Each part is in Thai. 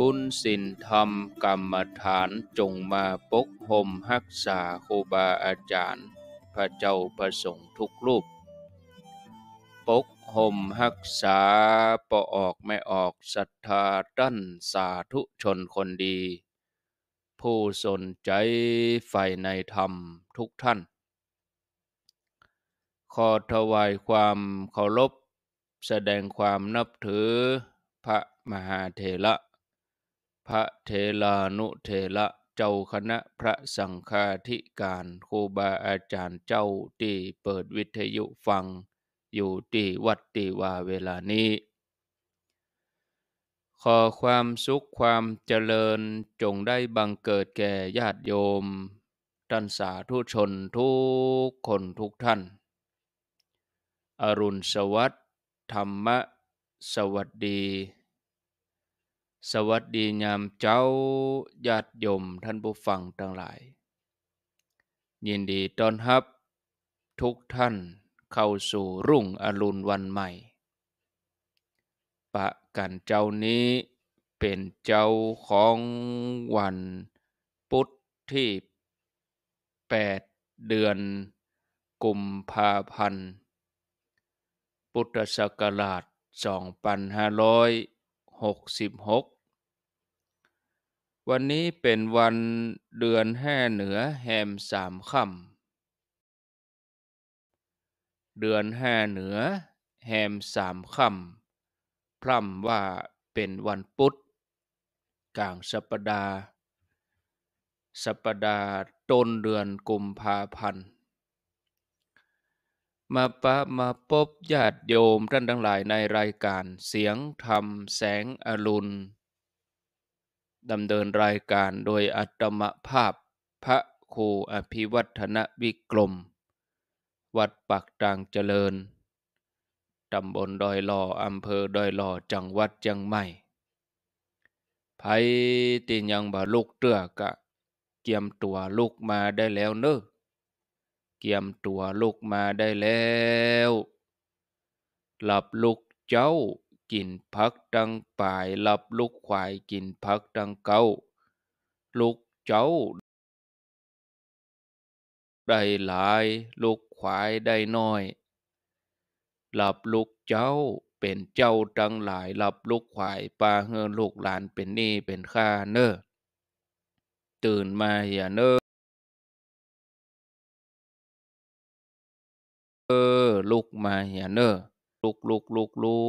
กุลสินธรรมกรรมฐานจงมาปกห่มหักษาโคบาอาจารย์ พระเจ้าประสงค์ทุกรูป ปกห่มหักษาปอออกไม่ออกศรัทธาด้านสาธุชนคนดี ผู้สนใจใฝ่ในธรรมทุกท่าน ขอถวายความเคารพแสดงความนับถือ พระมหาเถระพระเทลานุเทระเจ้าคณะพระสังฆาธิการครูบาอาจารย์เจ้าที่เปิดวิทยุฟัง อยู่ที่วัดติวาเวลานี้ ขอความสุขความเจริญจงได้บังเกิดแก่ญาติโยมท่านสาธุชนทุกคนทุกท่าน อรุณสวัสดิ์ธรรมะสวัสดีสวัสดียามเจ้าญาติโยมท่านผู้ฟังทั้งหลาย ยินดีต้อนรับ ทุกท่านเข้าสู่รุ่งอรุณวันใหม่ ปะกันเจ้านี้เป็นเจ้าของวันพุทธที่8เดือนกุมภาพันธ์พุทธศักราช2500 6 6วันนี้เป็นวันเดือนแห่เหนือแฮมสามค่ำเดือนแห่เหนือแฮมสามค่ำพร่ำว่าเป็นวันพุธกลางสัปดาห์สัปดาห์ต้นเดือนกุมภาพันธ์มาปะมาพบญาติโยมท่านทั้งหลายในรายการเสียงธรรมแสงอรุณ ดำเนินรายการโดยอัตมภาพพระครูอภิวัฒนวิกรม วัดปักตรางเจริญตำบลดอยหล่ออำเภอดอยหล่อจังหวัดจังใหม่ไผติยังบาลูกเตือกะเกียมตัวลูกมาได้แล้วเนอะเกียมตัวลุกมาได้แล้ว หลับลุกเจ้า กินพักดังป่าย หลับลุกควายกินพักดังเกาลุกเจ้าได้หลายลุกควายได้น้อย หลับลุกเจ้าเป็นเจ้าดังหลาย หลับลุกควายปลาเฮือลูกหลานเป็นนี่เป็นข้าเนอตื่นมาอย่าเนอเออลุกมาอย่าเนอลุกลุกลุกลุ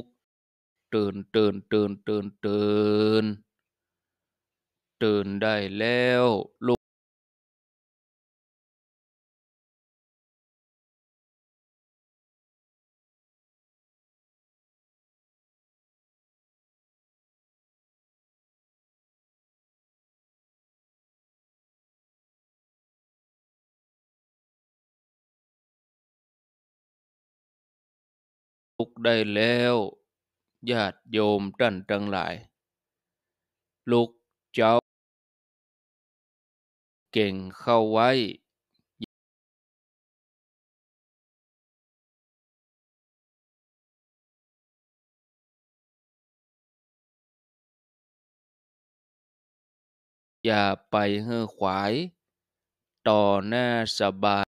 กตื่นตื่นตื่นตื่นตื่นตื่นได้แล้วลุกข์ได้แล้วญาติโยมท่านทั้งหลายลุกเจ้า เก่งเข้าไว้ อย่าไปเฮ่อขวาย ต่อหน้าสบาย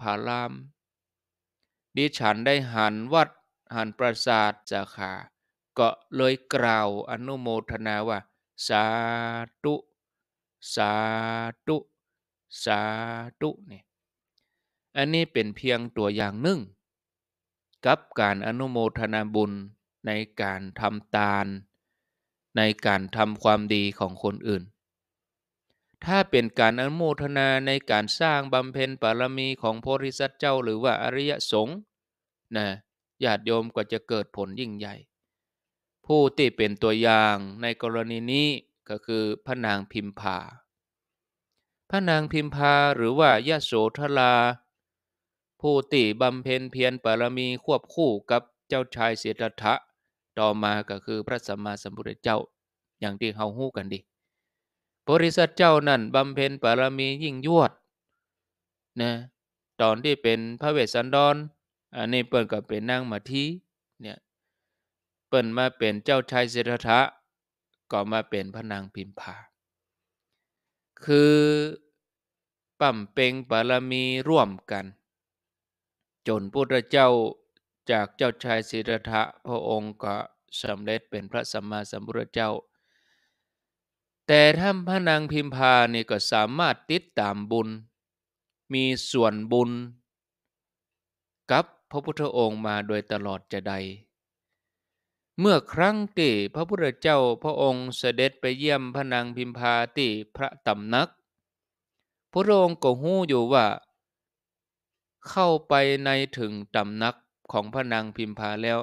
ผารามดิฉันได้หันวัดหันปราสาทสาขา ก็เลยกล่าวอนุโมทนาว่า สาธุสาธุสาธุนี่ อันนี้เป็นเพียงตัวอย่างหนึ่ง กับการอนุโมทนาบุญในการทำทานในการทำความดีของคนอื่นถ้าเป็นการอนุโมทนาในการสร้างบำเพ็ญปารมีของโพธิสัตว์เจ้าหรือว่าอริยสงฆ์นะญาติโยมก็จะเกิดผลยิ่งใหญ่ ผู้ที่เป็นตัวอย่างในกรณีนี้ก็คือพระนางพิมพาพระนางพิมพาหรือว่ายะโสธรา ผู้ตีบำเพ็ญเพียรปารมีควบคู่กับเจ้าชายเสด็จทะต่อมาก็คือพระสัมมาสัมพุทธเจ้าอย่างที่เฮาฮู้กันดีบริษัทเจ้านั่นบำเพ็ญปารมียิ่งยวดนะตอนที่เป็นพระเวสสันดร อันนี้เปิ่นก็เป็นนางมาทีเนี่ยเปิ่นมาเป็นเจ้าชายสศรธฐะก็มาเป็นพระนางพิมพา คือปั่มเปงปารมีร่วมกัน จนพุทธเจ้าจากเจ้าชายสิทธัตถะพระองค์ก็สำเร็จเป็นพระสัมมาสัมพุทธเจ้าแต่ถ้าพระนางพิมพาเนี่ยก็สามารถติดตามบุญ มีส่วนบุญ กับพระพุทธองค์มาโดยตลอดจะใด เมื่อครั้งที่พระพุทธเจ้าพระองค์เสด็จไปเยี่ยมพระนางพิมพาที่พระตำนัก พระองค์ก็หู้อยู่ว่าเข้าไปในถึงตำนักของพระนางพิมพาแล้ว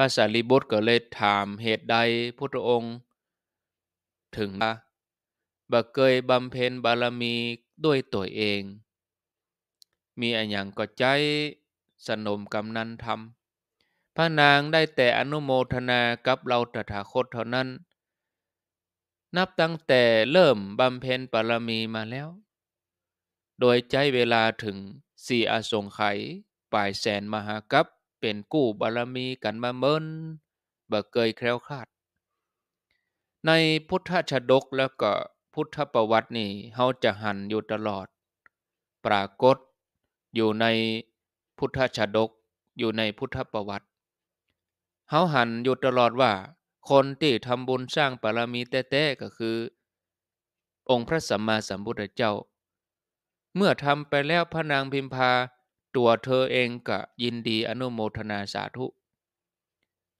ระสารีบุตรก็เลยถามเหตุใดพุทธองค์ ถึงว่าบ่เคยบำเพ็ญบารมีด้วยตัวเอง มีอันยังก็ใจสนมกำนันทำพระนางได้แต่อนุโมทนากับเราตถาคตเท่านั้น นับตั้งแต่เริ่มบำเพ็ญบารมีมาแล้ว โดยใจเวลาถึงสี่อสงไขยป่ายแสนมหากัปเป็นกู้บารมีกันมาเมินบ่เกยแคล้วคลาด ในพุทธชดกแล้วก็ พุทธประวัตินี่เขาจะหันอยู่ตลอด ปรากฏอยู่ในพุทธชดกอยู่ในพุทธประวัติเขาหันอยู่ตลอดว่าคนที่ทำบุญสร้างบารมีแต้ๆ ก็คือ องค์พระสัมมาสัมพุทธเจ้า เมื่อทำไปแล้วพระนางพิมพาตัวเธอเองก็ยินดีอนุโมทนาสาธุ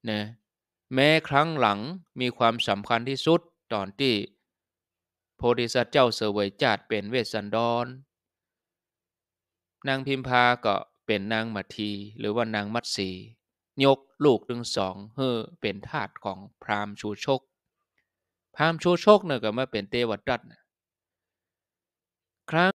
นะแม้ครั้งหลังมีความสำคัญที่สุดตอนที่ โพธิสัตว์เจ้าเสวยจาดเป็นเวสสันดรนนางพิมพาก็เป็นนางมัทีหรือว่านางมัตสียกลูกถึงสองเฮอเป็นทาสของพราหมณ์ชูชก พราหมณ์ชูชกเนี่ยก็มาเป็นเตวรัตน์ครั้ง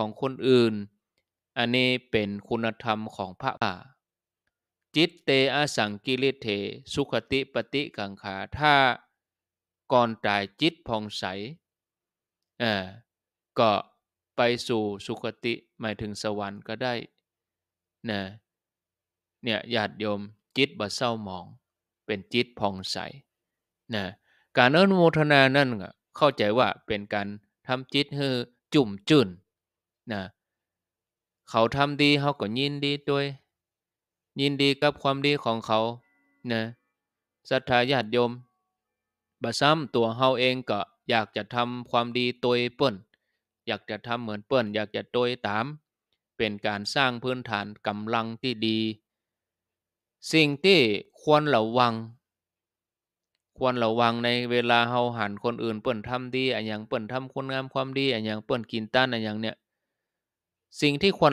ของคนอื่น อันนี้เป็นคุณธรรมของพระป่า จิตเตอาสังกิเลเทสุขติปฏิกังขา ถ้าก่อนตายจิตผ่องใสอ่าก็ไปสู่สุขติหมายถึงสวรรค์ก็ได้นะเนี่ย ญาติโยมจิตบ่เศร้าหมอง เป็นจิตผ่องใสนะการอนุโมทนา นั่นเข้าใจว่าเป็นการทำจิตให้จุ่มจุ่นนะเขาทำดีเขาก็ยินดีด้วย ยินดีกับความดีของเขานะศรัทธาญาติโยมบะซ้ำตัวเฮาเองก็อยากจะทำความดีตัวเปิ้น อยากจะทำเหมือนเปิ้นอยากจะตัวตามเป็นการสร้างพื้นฐานกำลังที่ดี สิ่งที่ควรระวัง ควรระวังในเวลาเฮาหันคนอื่นเปิ้นทำดีอันอย่างเปิ้นทำคนงามความดีอันอย่างเปิ้นกินต้านอันอย่างเนี่ยสิ่งที่ควร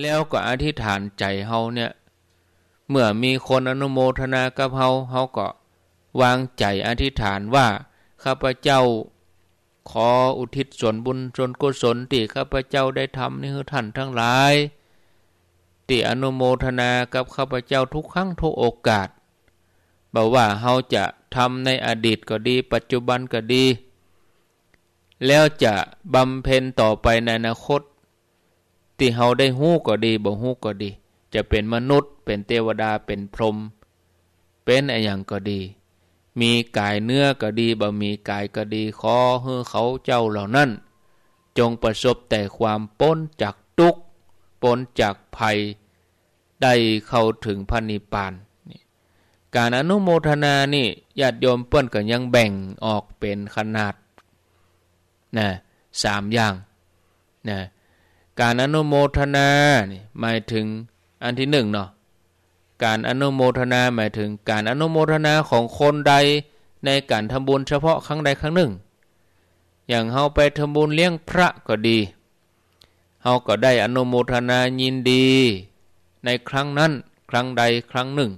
แล้วก็อธิษฐานใจเฮาเนี่ยเมื่อมีคนอนุโมทนากับเฮาเฮาก็วางใจอธิษฐานว่าข้าพเจ้าขออุทิศส่วนบุญส่วนกุศลที่ข้าพเจ้าได้ทำนี่คือท่านทั้งหลายที่อนุโมทนากับข้าพเจ้าทุกครั้งทุกโอกาสบอกว่าเฮาจะทำในอดีตก็ดี ปัจจุบันก็ดี แล้วจะบำเพ็ญต่อไปในอนาคตที่เฮาได้ฮู้ก็ดีบ่ฮู้ก็ดี จะเป็นมนุษย์เป็นเทวดาเป็นพรหมเป็นอะไรอย่างก็ดี มีกายเนื้อก็ดีบ่มีกายก็ดีขอให้เขาเจ้าเหล่านั้น จงประสบแต่ความป้นจากทุกป้นจากภัย ได้เข้าถึงพระนิพพานการอนุโมทนานี่ญาติโยมเปิ้นก็ยังแบ่งออกเป็นขนาดนะสามอย่างนะการอนุโมทนาหมายถึงอันที่หนึ่งเนาะการอนุโมทนาหมายถึงการอนุโมทนาของคนใดในการทำบุญเฉพาะครั้งใดครั้งหนึ่ง อย่างเฮาไปทำบุญเลี้ยงพระก็ดีเฮาก็ได้อนุโมทนายินดีในครั้งนั้นครั้งใดครั้งหนึ่ง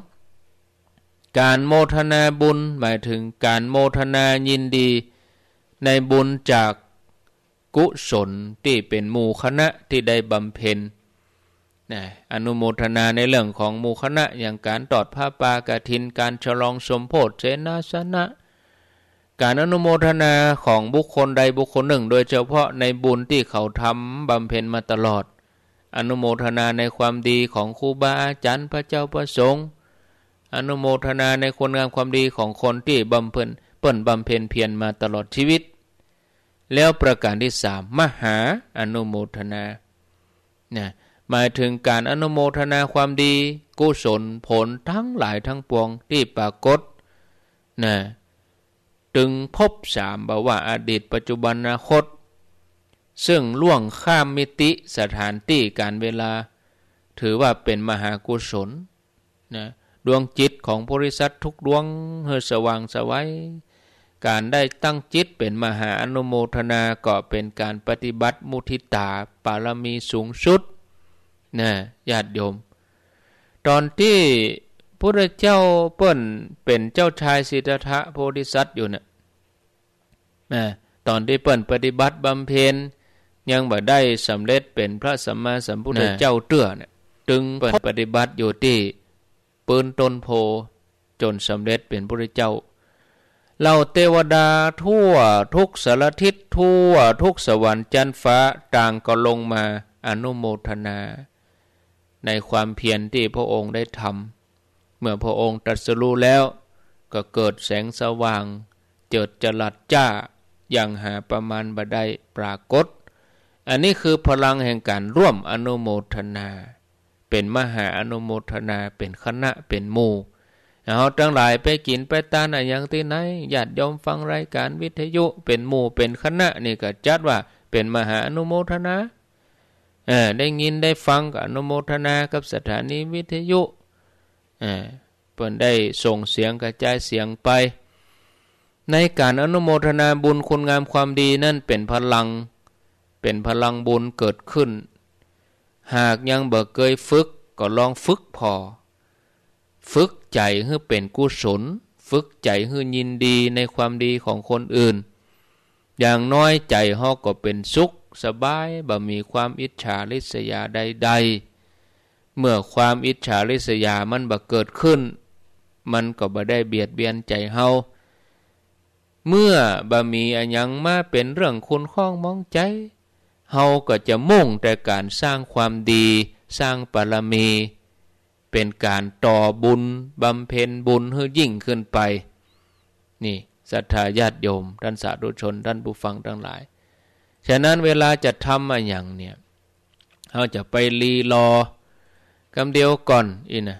2. การโมทนาบุญหมายถึงการโมทนายินดีในบุญจากกุศลที่เป็นมูคณะที่ได้บำเพ็ญนะอนุโมทนาในเรื่องของมูคณะอย่างการตอดผ้าปากฐิน การฉลองสมโพธิเสนาสนะ การอนุโมทนาของบุคคลใดบุคคลหนึ่ง โดยเฉพาะในบุญที่เขาทำบำเพ็ญมาตลอด อนุโมทนาในความดีของครูบาอาจารย์พระเจ้าประสงค์อนุโมทนาในคนงามความดีของคนที่บำเพ็ญเปิ่นบำเพ็ญเพียรมาตลอดชีวิตแล้วประการที่สามมหาอนุโมทนานะหมายถึงการอนุโมทนาความดีกุศลผลทั้งหลายทั้งปวงที่ปรากฏนะจึงพบสามบ่าว่าอดีต ปัจจุบันอนาคต ซึ่งล่วงข้ามมิติสถานที่การเวลา ถือว่าเป็นมหากุศลนะดวงจิตของบริษัททุกดวงเฮสว่างสวัยการได้ตั้งจิตเป็นมหาอนุโมทนาก็เป็นการปฏิบัติมุทิตาปารมีสูงสุดนะญาติโยม ตอนที่พระเจ้าเปิ้นเป็นเจ้าชายสิทธัตถะโพธิสัตว์อยู่เนะี่ยตอนที่เปิ้นปฏิบัติบำเพ็ญยังบ่ได้สำเร็จเป็นพระสัมมาสัมพุทธเจ้าเตื้อเนะี่ยจึงเปิ้นปฏิบัติอยู่ที่ปืนตนโพจนสำเร็จเป็นพระเจ้าเราเทวดาทั่วทุกสารทิศทั่วทุกสวรรค์จันฟ้าต่างก็ลงมาอนุโมทนา ในความเพียรที่พระองค์ได้ทำเมื่อพระองค์ตรัสรู้แล้วก็เกิดแสงสว่างเจิดจรัสจ้าอย่างหาประมาณบได้ปรากฏ อันนี้คือพลังแห่งการร่วมอนุโมทนา เป็นมหาอนุโมทนาเป็นคณะเป็นหมู่เอาจังหลายไปกินไปตานอะไรอย่างที่ไหนญาติยมฟังรายการวิทยุ เป็นหมู่เป็นคณะนี่ก็จัดว่าเป็นมหาอนุโมทนา เออได้ยินได้ฟังกับอนุโมทนากับสถานีวิทยุ เออเพิ่นได้ส่งเสียงกระจายเสียงไป ในการอนุโมทนาบุญคุณงามความดีนั่นเป็นพลัง เป็นพลังบุญเกิดขึ้น หากยังเบิกเคยฝึกก็ลองฝึกพอฝึกใจให้เป็นกุศล ฝึกใจให้ยินดีในความดีของคนอื่น อย่างน้อยใจฮอก็เป็นสุขสบาย บ่ มีความอิจฉาริษยาใดๆ เมื่อความอิจฉาริษยามันบ่เกิดขึ้น มันก็บ่ได้เบียดเบียนใจเฮา เมื่อบ่ มีอันยังมาเป็นเรื่องคุณข้องมองใจ เฮาก็จะมุ่งแต่การสร้างความดี สร้างปรมีเป็นการต่อบุญบำเพ็ญบุญให้ยิ่งขึ้นไป นี่ศรัทธาญาติโยมท่านสาธุชนท่านผู้ฟังทั้งหลาย ฉะนั้นเวลาจะทำมาอย่างเนี่ยเราจะไปรีรอกำเดียวก่อนอีนะ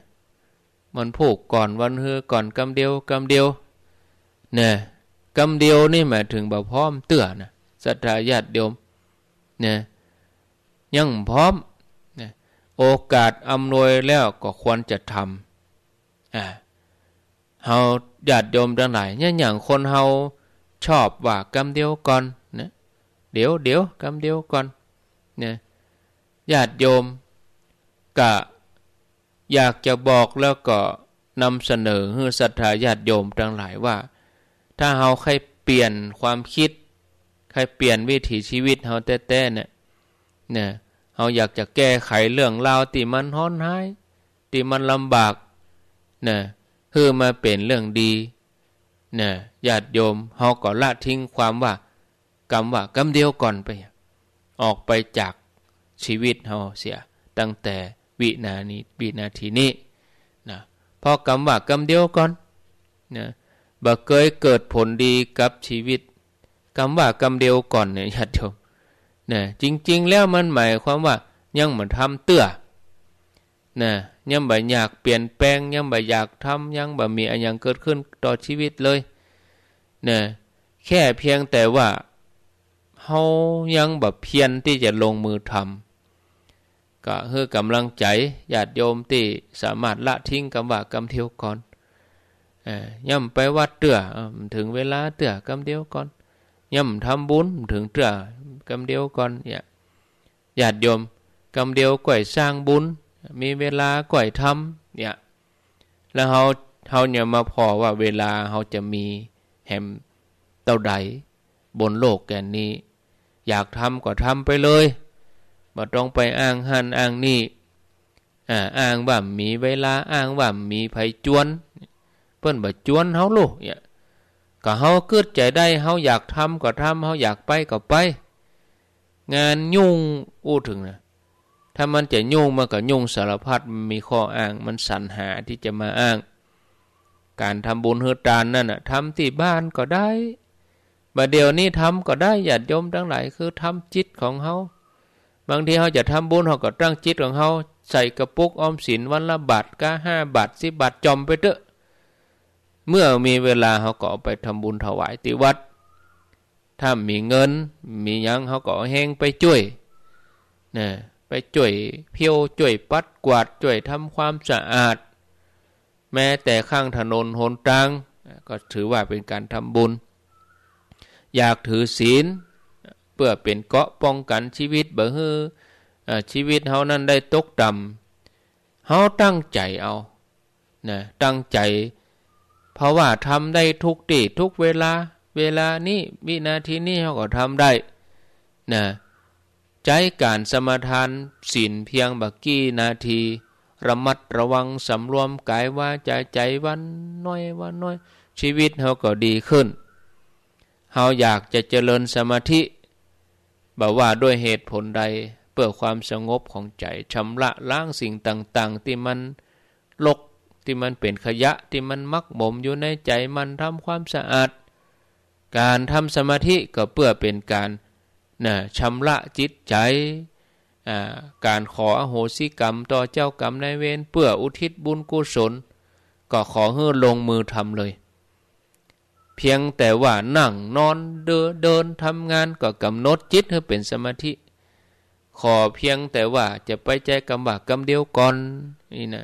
มันผูกก่อนวันเฮือก่อนกำเดียวกำเดียวเนี่ยกำเดียวนี่หมายถึงบ่พร้อมเตื่อนะศรัทธาญาติโยมเนี่ยยังพร้อมโอกาสอำนวยแล้วก็ควรจะทำอ่าเฮาญาติโยมทั้งหลายเนี่ยอย่างคนเฮาชอบว่ากำเดียวก่อนนะ เดี๋ยวเดี๋ยวกำเดียวก่อนเนี่ยญาติโยมก็อยากจะบอกแล้วก็นำเสนอให้ศรัทธาญาติโยมทั้งหลายว่า ถ้าเฮาใครเปลี่ยนความคิด ใครเปลี่ยนวิถีชีวิต เฮาแต้ๆเนี่ยเนี่ยเขาอยากจะแก้ไขเรื่องราวที่มันฮ้อนหายที่มันลำบากนะเพื่อมาเป็นเรื่องดีนะญาติโยมเขาก็ละทิ้งความว่ากรรมว่ากรรมเดียวก่อนไป ออกไปจากชีวิตเขาเสียตั้งแต่วินาณีวินาทีนี้นะพอกรรมว่ากรรมเดียวก่อนนะบ่เคยเกิดผลดีกับชีวิตกรรมว่ากรรมเดียวก่อนเนี่ยญาติโยมนะจริง ๆ แล้วมันหมายความว่ายังเหมือนทำเตื้อนะยังบ่อยากเปลี่ยนแปลงยังบ่อยากทำยังบ่มีอะไรยังเกิดขึ้นต่อชีวิตเลยนะแค่เพียงแต่ว่าเฮายังบ่เพียนที่จะลงมือทำก็เพือกำลังใจญาติโยมที่สามารถละทิ้งกำว่ากำเทียวก่อนย่ำไปวัดเตื้อถึงเวลาเตื้อกำเดียวก่อนย่ำทำบุญถึงเตื้อกรรมเดียวก่อนเนี่ยญาติโยมกรรมเดียวก่อยสร้างบุญ มีเวลาก่อยทำเนี่ยแล้วเขาเขาเนี่ยมาพอว่าเวลาเขาจะมีแหมเต่าใดบนโลกแก่นนี้ อยากทำก็ทำไปเลยบ่ต้องไปอ้างหันอ้างนี่อ่าอ้างว่ามีเวลาอ้างว่ามีไผจวนเพื่อนบ่จวนเขาลูกเนี่ยก็เขาเกิดใจได้เขาอยากทำก็ทำเขาอยากไปก็ไปงานยุ่งอู้ถึงนะถ้ามันจะยุ่งมันก็ยุ่งสารพัดมันมีข้ออ้างมันสรรหาที่จะมาอ้าง การทำบุญเฮือานนั่นนะทำที่บ้านก็ได้บัดเดี๋ยวนี้ทำก็ได้อา่าโยมทั้งหลายคือทำจิตของเขาบางทีเขาจะทำบุญเขาก็ตั้งจิตของเขาใส่กระปุกออมสินวันละบาทก็ห้าบาทสิบาทจอมไปเถอะเมื่อมีเวลาเขาก็ไปทำบุญถวายติวัดถ้ามีเงินมียังเขาก็แห้งไปช่วยนะไปช่วยเพียวช่วยปัดกวาดช่วยทำความสะอาด แม้แต่ข้างถนนหนตังก็ถือว่าเป็นการทำบุญ อยากถือศีลเพื่อเป็นเกาะป้องกันชีวิตเบื้อฮือชีวิตเขานั้นได้ตกต่ำเขาตั้งใจเอานะตั้งใจ เพราะว่าทำได้ทุกที่ทุกเวลาเวลานี้วินาทีนี้เขาก็ทำได้นะใจการสมาทานศีลเพียงบักกี้ นาที ระมัดระวังสำรวมกายว่าใจใจวันน้อยวันน้อย ชีวิตเขาก็ดีขึ้นเขาอยากจะเจริญสมาธิบอกว่า ด้วยเหตุผลใด เพื่อความสงบของใจ ชำระล้างสิ่งต่าง ๆ ที่มัน ลก ที่มันเป็นขยะ ที่มันมักหมมอยู่ในใจมันทำความสะอาดการทำสมาธิก็เพื่อเป็นการนะชำระจิตใจ การขออโหสิกรรมต่อเจ้ากรรมนายเวรเพื่ออุทิศบุญกุศลก็ขอให้ลงมือทำเลย เพียงแต่ว่านั่งนอนเดินเดินทำงานก็กำหนดจิตให้เป็นสมาธิ ขอเพียงแต่ว่าจะไปใจกรรมบากรรมเดียวก่อนนี่นะ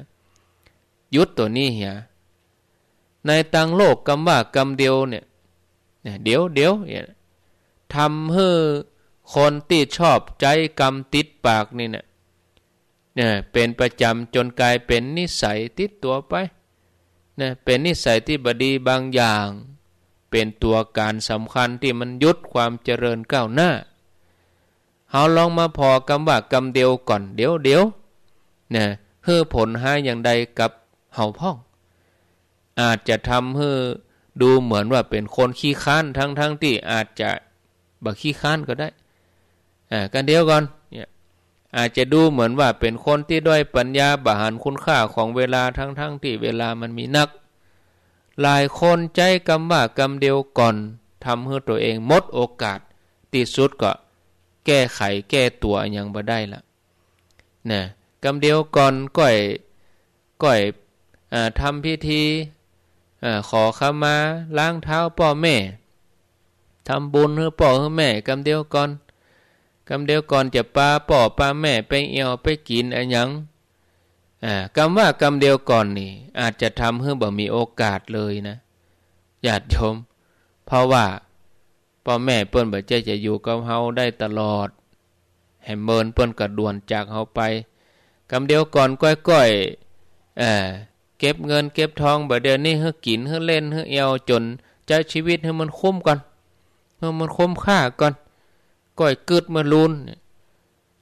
ยุดตัวนี้เหียในต่างโลกกรรมบากรรมเดียวเนี่ยเดี๋ยวเดี๋ยวเนี่ยทำให้คนที่ชอบใจกรรมติดปากนี่เนี่ยเนี่ยเป็นประจำจนกลายเป็นนิสัยติดตัวไปเนี่ยเป็นนิสัยที่บดีบางอย่างเป็นตัวการสำคัญที่มันยุดความเจริญก้าวหน้าเอาลองมาพอกำว่ากำเดียวก่อนเดี๋ยวเดี๋ยวเนี่ยเพื่อผลห้อย่างใดกับเห่าพ่อง อาจจะทำเพือดูเหมือนว่าเป็นคนขี้ค้าน ทั้งๆทที่อาจจะบักขี้ค้านก็ได้อ่ากันเดียวก่อนเนี่ยอาจจะดูเหมือนว่าเป็นคนที่ด้อยปัญญาบาหันคุณค่าของเวลาทั้งๆทที่เวลามันมีนักหลายคนใจกำว่ากำเดียวก่อนทำให้ตัวเอง หมดโอกาสติสุดก็ แก้ไขแก้ตัวยังบ่ได้ละนะกำเดียวก่อนก่อยก่อยอทำพิธีขอขามาล้างเท้าพ่อแม่ ทำบุญเพื่อพ่อเื่อแม่กาเดียวก่อนกาเดียวก่อนจะปลาป่อปลาแม่ไปเอียวไปกินอะไรยังกำว่ากาเดียวก่อนนี่ อาจจะทำื่อบ่มีโอกาสเลยนะญาติโยมเพราะว่าพ่อแม่เปิ้นบ่เจจะอยู่กับเฮาได้ตลอดแห่เมินเปิ้นกระดวนจากเฮาไปกาเดียวก่อนก้อยๆเออเก็บเงินเก็บทองบบเดือนนี้เฮ้กินเฮ้เล่นเฮ้เอาจนใะชีวิตให้มันคุ้มก่อนให้มันคุ้มค่าก่อนก้อยกึดมาลุน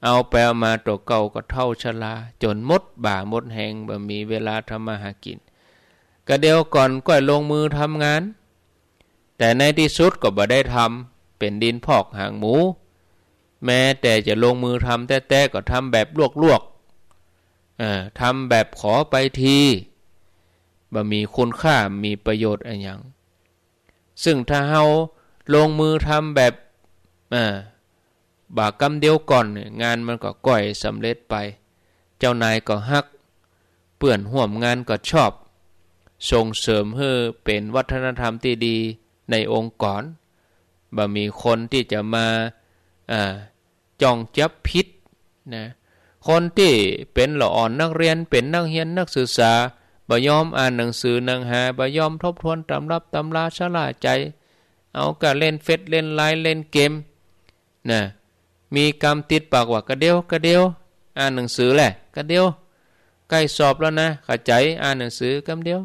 เอาแปลมาตัวเก่าก็เท่าชลาจนมดบ่ามดแหงบ่มีเวลาทำมาหากินกระเดียวก่อนก้อยลงมือทำงาน แต่ในที่สุดก็บ่ได้ทำเป็นดินพอกหางหมู แม้แต่จะลงมือทำแต่ๆก็ทำแบบลวกๆทำแบบขอไปทีบ่มีคุณค่ามีประโยชน์อะไรอย่าง ซึ่งถ้าเฮาลงมือทำแบบอ่าบากกรรมเดียวก่อน งานมันก็ก่อยสำเร็จไป เจ้านายก็ฮักเปื่อนห่วมงานก็ชอบ ส่งเสริมเพื่อเป็นวัฒนธรรมที่ดีในองค์กรบ่มีคนที่จะมาอ่าจ้องจับพิษนะคนที่เป็นหล่ออ่อนนักเรียนเป็นนักเรียนนักศึกษาบ่ยอมอ่านหนังสือหนังหาบ่ยอมทบทวนตำรับตำราชลาใจ เอากะเล่นเฟซเล่นไลน์เล่นเกมนะมีกรรมติดปากว่ากระเดียวกระเดียว อ่านหนังสือแหละกระเดียว ใกล้สอบแล้วนะขัดใจอ่านหนังสือกาเดียว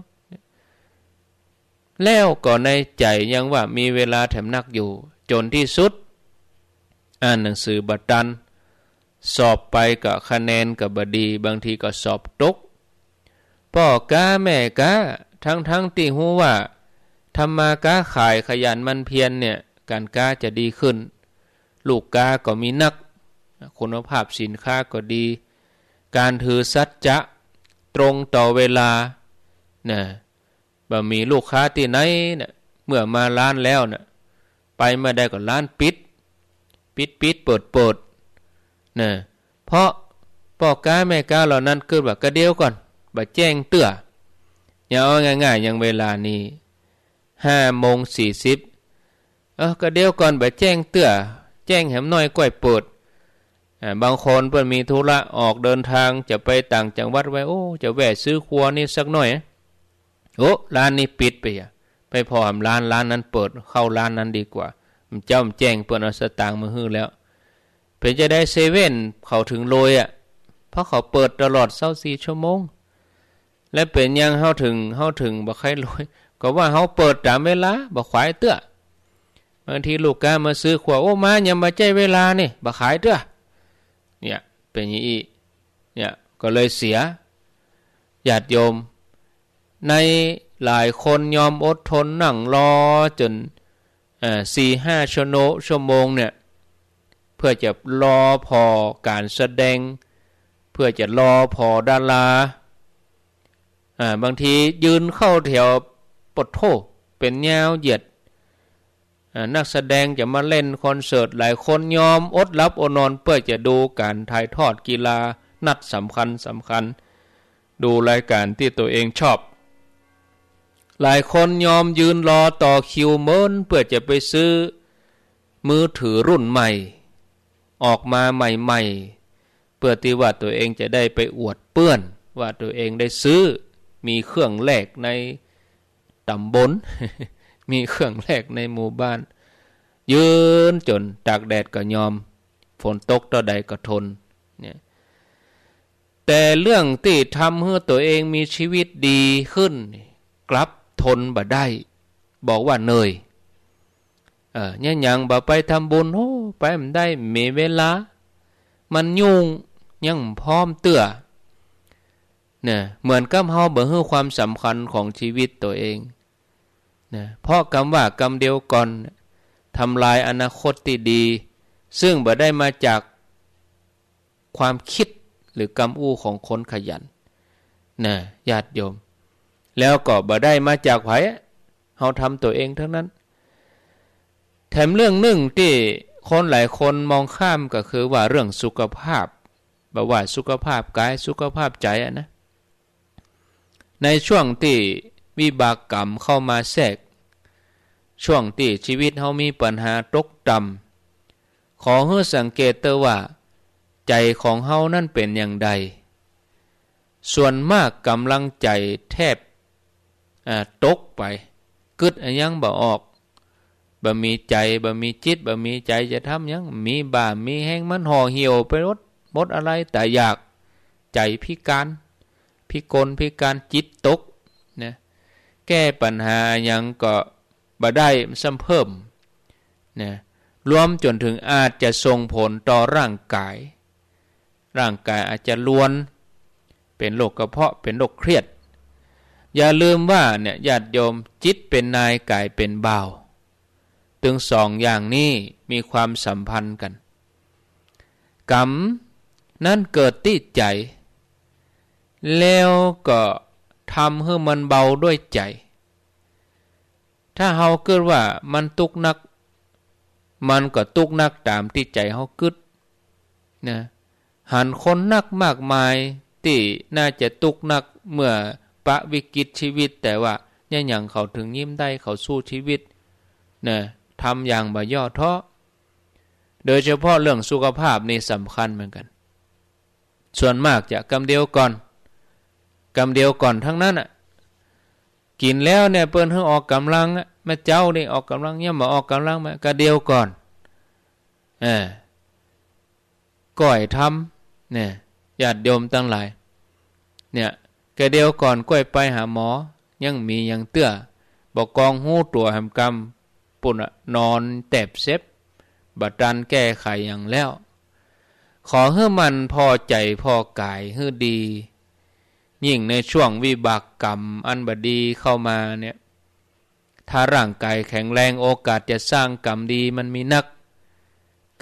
แล้วก่อนในใจยังว่ามีเวลาแถมนักอยู่จนที่สุด อ่านหนังสือบัตรัน สอบไปกับคะแนนกับบดีบางทีก็สอบตกป่อกาแม่กาทั้งทั้งตีหูว่าทำมาก้าขายขยันมันเพียรเนี่ยการก้าจะดีขึ้น ลูกก้าก็มีนัก คุณภาพสินค้าก็ดี การถือสัจจะตรงต่อเวลานะบ่มีลูกค้าที่ไหนเนะ่ยเมื่อมาร้านแล้วเนะ่ยไปมาได้ก็ร้านปิด ปิดปิดเปิดเปิดนะเพราะพ่อก้าแม่ก้าเหล่านั้นเกิดแบบกระเดียวก่อนบะแจ้งเตื้ออย่างง่ายๆอย่างเวลานี้ห้าโมงสี่สิบเออก็เดี๋ยวก่อนบะแจ้งเตื้อแจ้งแหมน้อยก้อยเปิดบางคนเพื่อนมีธุระออกเดินทางจะไปต่างจังหวัดไว้โอ้ จะแวะซื้อครัวนี่สักหน่อยโอ้ร้านนี้ปิด ไปอ่ะไปพอมร้านร้านนั้นเปิดเข้าร้านนั้นดีกว่ามันเจ้าแจ้งเปิดเอาสตางค์มาฮื้อแล้วเพื่อจะได้เซเว่นเขาถึงโรยอ่ะเพราะเขาเปิดตลอดเส้าสี่ชั่วโมงและเป็นยังเข้าถึงเข้าถึงบ่ใครรวยก็ว่าเขาเปิดตามเวลาบ่ขายเตื้อบางทีลูกค้ามาซื้อขวโอ้มายังมาใจเวลานี่บ่ขายเตื้อเนี่ยเป็นอย่างนี้เนี่ยก็เลยเสียญาติโยมในหลายคนยอมอดทนนั่งรอจนสี่ห้าชั่วโมงชั่วโมงเนี่ยเพื่อจะรอพอการแสดง เพื่อจะรอพอดาราอ่าบางทียืนเข้าแถวปดโทเป็นยาวเหยียดนักแสดงจะมาเล่นคอนเสิร์ต หลายคนยอมอดรับอนอนเพื่อจะดูการถ่ายทอดกีฬานัดสำคัญสำคัญ ดูรายการที่ตัวเองชอบ หลายคนยอมยืนรอต่อคิวเมินเพื่อจะไปซื้อ มือถือรุ่นใหม่ ออกมาใหม่ๆเพื่อที่ว่าตัวเองจะได้ไปอวดเปื้อนว่าตัวเองได้ซื้อมีเครื่องแลกในตำบล มีเครื่องแลกในหมู่บ้าน ยืนจนตากแดดก็ยอม ฝนตกต่อใดก็ทนเนี่ยแต่เรื่องที่ทำให้ตัวเองมีชีวิตดีขึ้น กลับทนบ่ได้ บอกว่าเหนื่อยเออเนี่ยยังบ่ไปทำบุญโอ้ไปมันได้เมเวลา มันยุ่งยังพร้อมเตื่อนะเหมือนกับเฮาเบื่อความสำคัญของชีวิตตัวเองนะเพราะกำว่ากำเดียวก่อนทำลายอนาคตที่ดี ซึ่งบ่ได้มาจากความคิดหรือกำอู้ของคนขยันนะญาติโยม แล้วก็บ่ได้มาจากไผเฮาทำตัวเองทั้งนั้น แถมเรื่องหนึ่งที่ คนหลายคนมองข้ามก็คือว่าเรื่องสุขภาพบ่ว่าสุขภาพกายสุขภาพใจอะนะในช่วงที่วิบากกรรมเข้ามาแทรก ช่วงที่ชีวิตเขามีปัญหาตกต่ำขอให้สังเกตเตว่า ใจของเขานั่นเป็นอย่างใด ส่วนมากกำลังใจแทบตกไป กึดยังบ่ออก บ่มีใจ บ่มีจิต บ่มีใจจะทำยังมีบ่ามีแห้งมัน ห่อเหี่ยวไปรถมดอะไรแต่อยากใจพิการพิกลพิการจิตตกนะแก้ปัญหายังก็บ่ได้ซ้ำเพิ่มนะรวมจนถึงอาจจะส่งผลต่อร่างกาย ร่างกายอาจจะล้วนเป็นโรคกระเพาะเป็นโรคเครียด อย่าลืมว่าเนี่ยญาติโยมจิตเป็นนาย กายเป็นเบาถึงสองอย่างนี้มีความสัมพันธ์กันกรรมนั่นเกิดที่ใจแล้วก็ทำให้มันเบาด้วยใจ ถ้าเฮาเกิดว่ามันตุกนัก มันก็ตุกนักตามที่ใจเฮาเกิด นะหันคนนักมากมายที่น่าจะตุกนักเมื่อปะวิกฤตชีวิตแต่ว่าเนี่ยอย่างเขาถึงยิ้มได้เขาสู้ชีวิต นะทำอย่างบาย่อท้อโดยเฉพาะเรื่องสุขภาพ นี่สำคัญเหมือนกัน ส่วนมากจะกำเดียวก่อนกรรเดียวก่อนทั้งนั้นอ่ะกินแล้วเนี่ยเปิ้นเฮาออกกำลังแม่เจ้านี่ออกกำลังเนี่ยมาออกกำลังมากระเดียวก่อนเออก่อยทำเนี่ยญาติโยมตั้งหลายเนี่ยกระเดียวก่อนก้อยไปหาหมอ ยังมียังเตื้อบอกกองหู้ตัวหำกรรมปุ่นนอนแตบเซ็บบัดดันแก้ไขอย่างแล้ว ขอเฮือมันพอใจพอกายเฮือดียิ่งในช่วงวิบากกรรมอันบดีเข้ามาเนี่ย ถ้าร่างกายแข็งแรงโอกาสจะสร้างกรรมดีมันมีนัก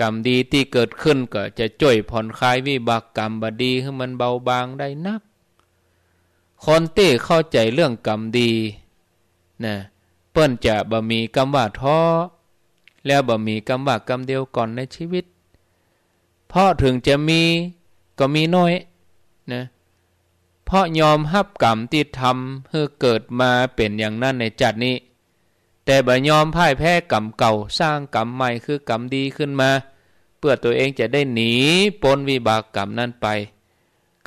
กรรมดีที่เกิดขึ้นก็จะจ่วยผ่อนคลาย วิบากกรรมบดีให้มันเบาบางได้นัก คนเต้เข้าใจเรื่องกรรมดีนะเปิ้นจะบ่มีกรรมว่าท้อแล้วบ่มีกรรมว่ากรรมเดียวก่อนในชีวิต เพราะถึงจะมีก็มีน้อยนะเเพราะยอมหับกรรมที่ทำเพื่อเกิดมาเป็นอย่างนั้นในจัดนี้ แต่บ่ยอมพ่ายแพ้กรรมเก่าสร้างกรรมใหม่คือกรรมดีขึ้นมา เพื่อตัวเองจะได้หนีปนวิบากกรรมนั้นไป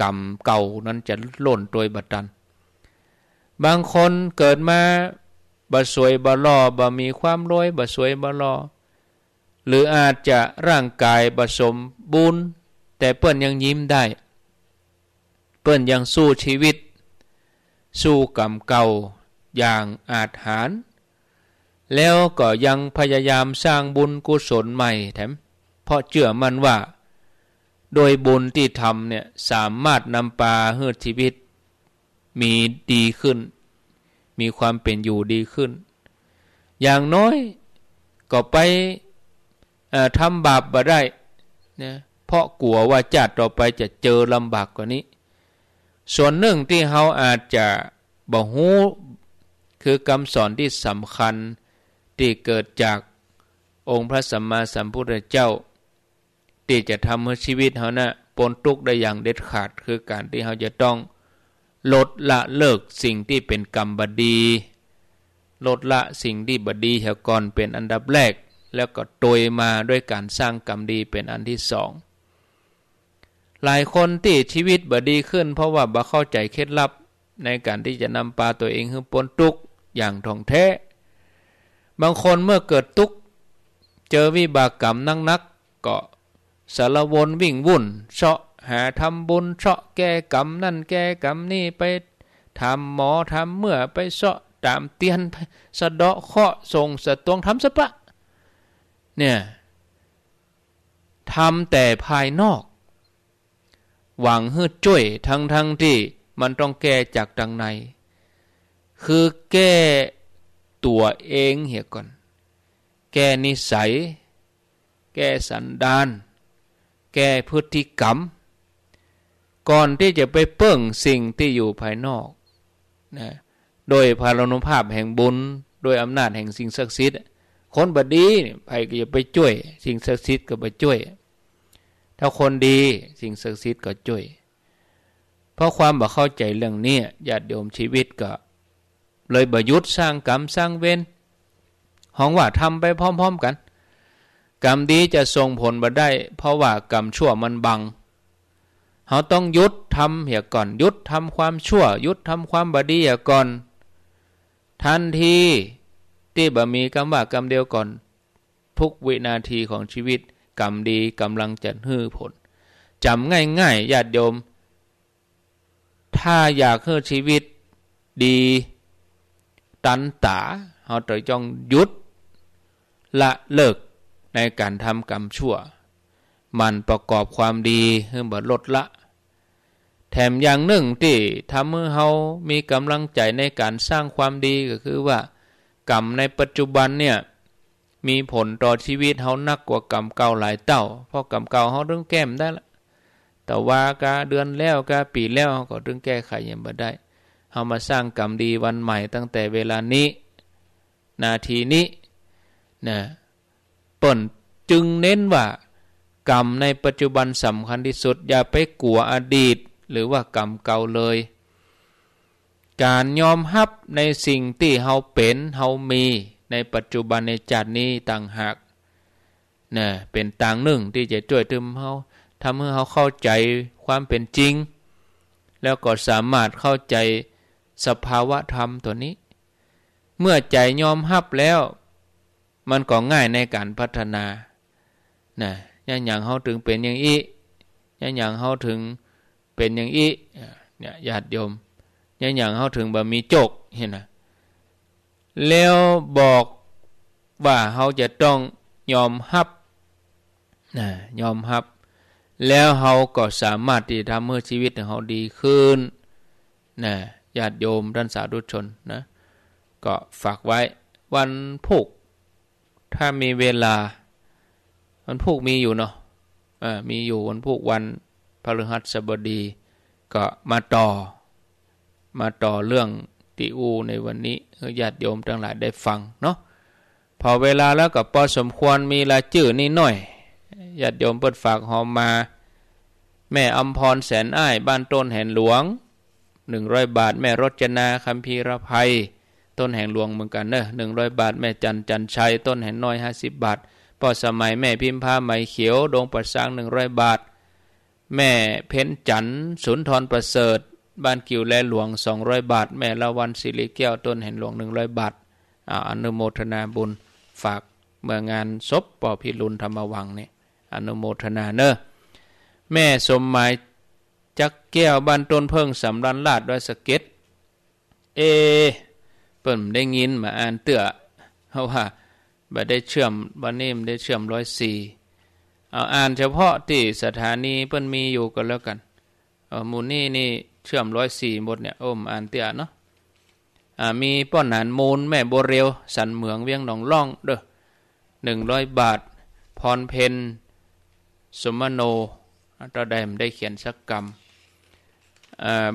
กรรมเก่านั้นจะล่นโดยบัตัน บางคนเกิดมาบ่สวยบ่หล่อบ่มีความรวยบ่สวยบ่หล่อหรืออาจจะร่างกายบ่สมบูรณ์แต่เปิ้นยังยิ้มได้เปิ้นยังสู้ชีวิต สู้กรรมเก่าอย่างอาจหาร แล้วก็ยังพยายามสร้างบุญกุศลใหม่แถมเพราะเชื่อมั่นว่าโดยบุญที่ทำเนี่ยสามารถนำปาเฮือชีวิต มีดีขึ้น มีความเป็นอยู่ดีขึ้น อย่างน้อยก็ไปทำบาปมาได้เนยเพราะกลัวว่าจาติต่อไปจะเจอลำบากกว่านี้ส่วนหนึ่งที่เขาอาจจะบ่หูคือคำสอนที่สำคัญที่เกิดจากองค์พระสัมมาสัมพุทธเจ้า ที่จะทำให้ชีวิตเขานะ่ะปนทุกข์ได้อย่างเด็ดขาดคือการที่เขาจะต้องลดละเลิกสิ่งที่เป็นกรรมบดี ลดละสิ่งที่บดีเหตุก่อนเป็นอันดับแรกแล้วก็ตวยมาด้วยการสร้างกรรมดีเป็นอันที่สองหลายคนที่ชีวิตบ่ดีขึ้น เพราะว่าบ่เข้าใจเคล็ดลับในการที่จะนำปลาตัวเองขึ้นปนทุกข์อย่างท่องแท้บางคนเมื่อเกิดทุกข์เจอวิบากกรรมนั่งนักก็สารวนวิ่งวุ่นเชาะหาทำบุญเชาะแก้กรรม นั่นแก้กรรม นี่ไปทำหมอทำเมื่อไปเชาะตามเตียน สะเดาะเคาะส่งสะตวงทำสะปะ เนี่ยทำแต่ภายนอกหวังให้ช่วยทั้งทั้งที่มันต้องแก้จากดังใน คือแก้ตัวเองเหียก่อน แก้นิสัย แก้สันดาน แก้พฤติกรรมก่อนที่จะไปเปิ่งสิ่งที่อยู่ภายนอกนะโดยพารานุภาพแห่งบุญโดยอำนาจแห่งสิ่งศักดิ์สิทธิ์คนบดีไปก็จะไปช่วยสิ่งศักดิ์สิทธิ์ก็ไปช่วยถ้าคนดีสิ่งศักดิ์สิทธิ์ก็ช่วยเพราะความบ่เข้าใจเรื่องนี้ญาติโยมชีวิตก็เลยบยุทธสร้างกรรมสร้างเวรห้องว่าทำไปพร้อมๆกัน กรรมดีจะส่งผลบ่ได้ เพราะว่ากรรมชั่วมันบังเขาต้องยุดทำเหียก่อนยุดทำความชั่วยุดทำความบดีเหียก่อนทันที ที่บ่มีกรรมว่ากรรมเดียวก่อน ทุกวินาทีของชีวิตกรรมดีกำลังจะฮือผลจำง่ายๆญาติโยม ถ้าอยากให้ชีวิต ดี ตันตาเราจะจ้องหยุด ละเลิกในการทำกรรมชั่ว มันประกอบความดีื่อบ่ลดละ แถมอย่างหนึ่งที่ทำให้เรามีกำลังใจในการสร้างความดีก็คือว่ากรรมในปัจจุบันเนี่ยมีผลต่อชีวิตเขานักกว่ากรรมเก่าหลายเต่า เพราะกรรมเก่าเขาเรื่องแก้มได้ละแต่ว่ากาเดือนแล้วกาปีแล้วก็เรื่องแก้ไขยังบ่ได้เขามาสร้างกรรมดีวันใหม่ตั้งแต่เวลานี้ นาทีนี้นะเปิ่นจึงเน้นว่า กรรมในปัจจุบันสำคัญที่สุด อย่าไปกลัวอดีตหรือว่ากรรมเก่าเลย การยอมรับในสิ่งที่เฮาเป็นเฮามีในปัจจุบันในจัดนี้ต่างหากนะเป็นต่างหนึ่งที่จะช่วยทึมเขาทำให้เขาเข้าใจความเป็นจริง แล้วก็สามารถเข้าใจสภาวะธรรมตัวนี้ เมื่อใจยอมหับแล้ว มันก็ง่ายในการพัฒนานะย่างอย่างเขาถึงเป็นอย่างอี้ย่างอย่างเขาถึงเป็นอย่างอี้เนี่ยญาติโยมย่างอย่างเขาถึงบบมีโจกเห็นไหมแล้วบอกว่าเขาจะต้องยอมรับนะยอมรับ แล้วเขาก็สามารถที่จะทำให้ชีวิตของเขาดีขึ้นนะญาติโยมท่านสาธุชนนะก็ฝากไว้วันพุกถ้ามีเวลา วันพุกมีอยู่เนาะะมีอยู่วันพุกวันพฤหัสบดี ก็มาต่อมาต่อเรื่องติอูในวันนี้ญาติโยมทั้งหลายได้ฟังเนาะพอเวลาแล้วก็พอสมควรมีลายจื้อนี่หน่อยญาติโยมเปิดฝากหอมมา แม่อัมพรแสนอ้ายบ้านต้นแห่งหลวงหนึ่งร้อยบาทแม่รจนาคัมพีรภัย ต้นแห่งหลวงเหมือนกันเนอะหนึ่งร้อยบาทแม่จันจันชัย ต้นแห่งน้อยห้าสิบบาทพ่อสมัยแม่พิมพ์ผ้าไหมเขียวดงประสางหนึ่งร้อยบาท แม่เพ้นจันสุนทรประเสริฐบ้านกิวแลหลวง 200 บาท แม่ละวันสิริแก้วต้นเห็นหลวง 100 บาทอนุโมทนาบุญฝากเมื่องานศพปอพิรุณธรรมวังเนี่ยอนุโมทนาเนอแม่สมหมายจักแก้วบ้านต้นเพิ่งสำรันลาดด้วยสเก็ตเอเปิ่มได้ยินมาอ่านเตื่อเพราะว่าบ่ได้เชื่อมบ่นิ่มได้เชื่อมร้อยสี่เอาอ่านเฉพาะที่สถานีเปิ้นมีอยู่กันแล้วกันเอามูนี่นี่เชื่อมร้อยสี่บทเนี่ยโอ้มอ่านเตียเนาะมีป้อนหนานมูล แม่โบเรียวสันเหมืองเวียงหนองล่องเด้อหนึ่งร้อยบาทพรเพนสมโนตราแดมได้เขียนสักกรรม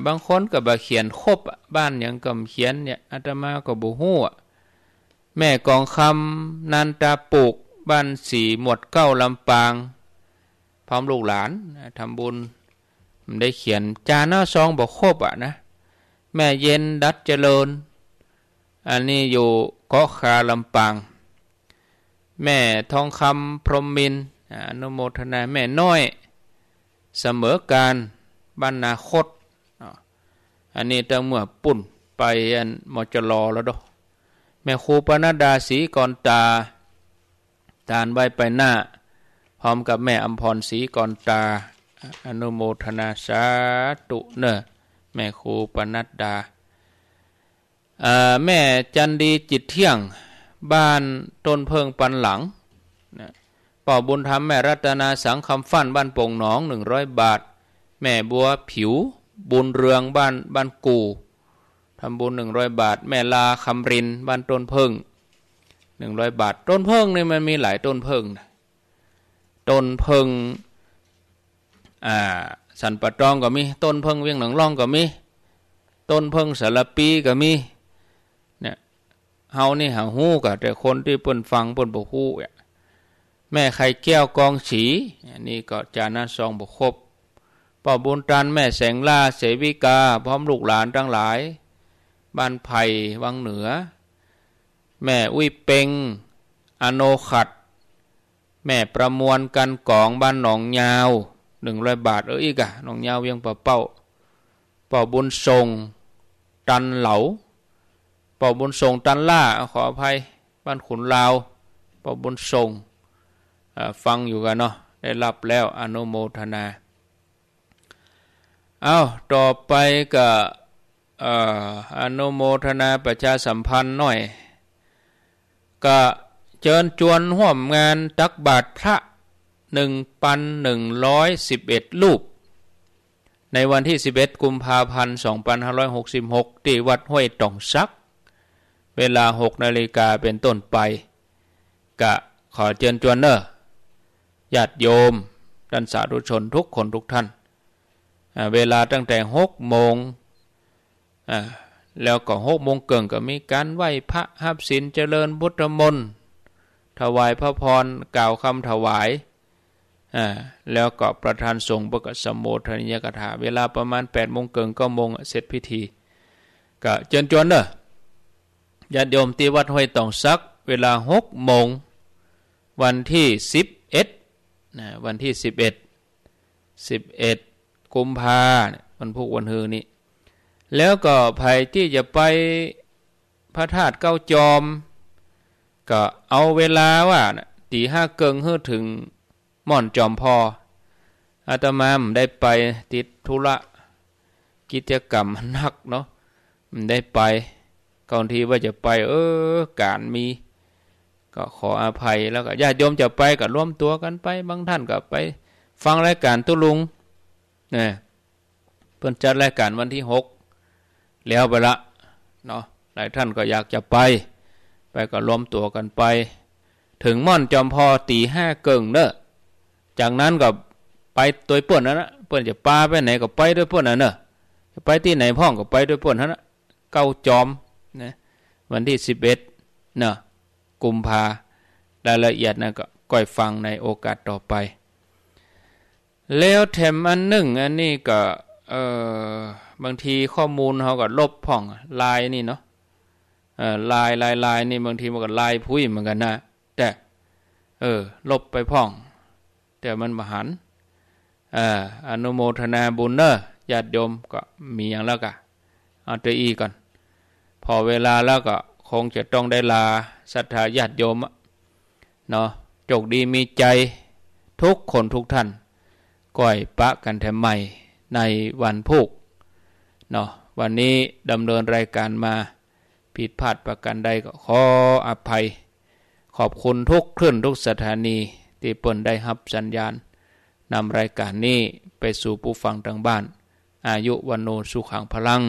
บางคนก็บเขียนครบบ้านอย่างกำเขียนเนี่ยอาตมาก็บุหู้แม่กองคำนันตาปลูก บ้านสีหมวดเก้าลำปาง พร้อมลูกหลานทำบุญได้เขียนจาหน้าซองบอกครบอ่ะนะแม่เย็นดัดเจริญ อันนี้อยู่เกาะคาลำปางแม่ทองคำพรหมินอนุโมทนาแม่น้อย เสมอการบรรณาคตอันนี้ตั้งเมื่อปุ่นไปอันมอจลอแล้วดอแม่ครูปนัดดาสีกรตาตานใบไปหน้า พร้อมกับแม่อัมพรสีกรตาอนุโมทนาสาตุเนอแม่ครูปนัดดาแม่จันดีจิตเที่ยงบ้านต้นเพิงปันหลังนะป่อบุญธรรมแม่รัตนาสังคำฟันบ้านโป่งหนองหนึ่งร้อยบาท แม่บัวผิว บุญเรืองบ้านบ้านกูทำบุญหนึ่งร้อยบาท แม่ลาคำรินบ้านต้นเพิงหนึ่งร้อยบาทต้นเพิงนี่มันมีหลายต้นเพิงนะต้นเพิงอ่าสันปะตองก็มีต้นเพิงเวียงหนังร่องก็มี ต้นเพิงสารปีก็มีเนี่ยเฮานี่หาหู้กับแต่คนที่เปิ่นฟังเปิ่นบุคู้แม่ไข่แก้วกองฉีนี่ก็จานาซองบ่ครบป่อบุญตันแม่แสงล่าเสวิกาพร้อมลูกหลานทั้งหลาย บ้านไผ่วังเหนือ แม่อุ้ยเปงอโนขัดแม่ประมวลกันกองบ้านหนองยาวหนึ่งร้อยบาทเอออีกอะน้องยาวเวียงป่าเป้าเป่าบนทรงตันเหลาเป่าบนทรงตันล่าขออภัยบ้านขุนลาวเป่าบนทรงฟังอยู่กันเนาะได้รับแล้วอนุโมทนา เอาต่อไปกับอนุโมทนาประชาสัมพันธ์หน่อย ก็เชิญชวนห่วมงานตักบาตรพระ1,111รูป ในวันที่ 11 กุมภาพันธ์ 2566ที่วัดห้วยต่องซัก เวลา6นาฬิกาเป็นต้นไปกะขอเจิญจวนเนอร์ญาติโยมท่านสาธุชนทุกคนทุกท่าน เวลาตั้งแต่หกโมง แล้วก็หกโมงเกินก็มีการไหว้พระหับศีลเจริญพุทธมนต์ถวายพระพร กล่าวคำถวายแล้วก็ประธานสงฆประกสมโภชนิยกถาเวลาประมาณ8ปดโมงเกินก็มงเสร็จพิธีก็เจนจวนเนอะญาติโยมที่วัดห้อยตองซัก เวลาหกโมง วันที่11นะวันที่ 11 11กุมภาวันพุกวันฮือนี่แล้วก็ใครที่จะไปพระธาตุเก้าจอม ก็เอาเวลาว่าตีห้าเกิงเฮือถึงม่อนจอมพออาตมามได้ไปติดธุระ กิจกรรมนักเนาะมันได้ไป ก่อนที่ว่าจะไป เออการมี ก็ขออภัยแล้วก็ญาติโยมจะไปก็ร่วมตัวกันไปบางท่านก็ไป ฟังรายการตุลุงเนี่ยเพื่อนจัดรายการวันที่หกแล้วไปละเนาะหลายท่านก็อยากจะไป ไปก็ร่วมตัวกันไป ถึงม่อนจอมพอตีห้าเกิงเนอะจากนั้นก็ไปตัวเปืวอนนั่นนะเปืวอนจะปลาไปไหนก็ไปด้วยเปืวอนนั่นเนอะจะไปที่ไหนพ่องก็ไปด้วยเปืวอนนั่นนะเก้าจอมนะวันที่สิบเอ็ดเนอะกุมภารายละเอียดนะก็ก่อยฟังในโอกาสต่อไป แล้วแถมอันหนึ่งอันนี้ก็เออบางทีข้อมูลเขาก็ลบพ่องลายนี่เนาะลายลายลายนี่บางทีมันก็ลายพุ้ยเหมือนกันนะ แต่ เออลบไปพ่องแต่มันมหันออนุโมทนาบุญเนอ์ญาติโยมก็มีอย่างแล้วกัเอาตัอีก่อน พอเวลาแล้วก็คงจะต้องได้ลาศรัทธาญาติโยมเนาะจกดีมีใจทุกคนทุกท่าน ก่อยปะกันแถมใหม่ในวันพุกเนาะวันนี้ดำเนินรายการมาผิดพลาดประกันใดก็ขออภัย ขอบคุณทุกคลื่นทุกสถานีที่เปิ่นได้รับสัญญาณนำรายการนี้ ไปสู่ผู้ฟังทางบ้าน อายุวันโนสุขังพลัง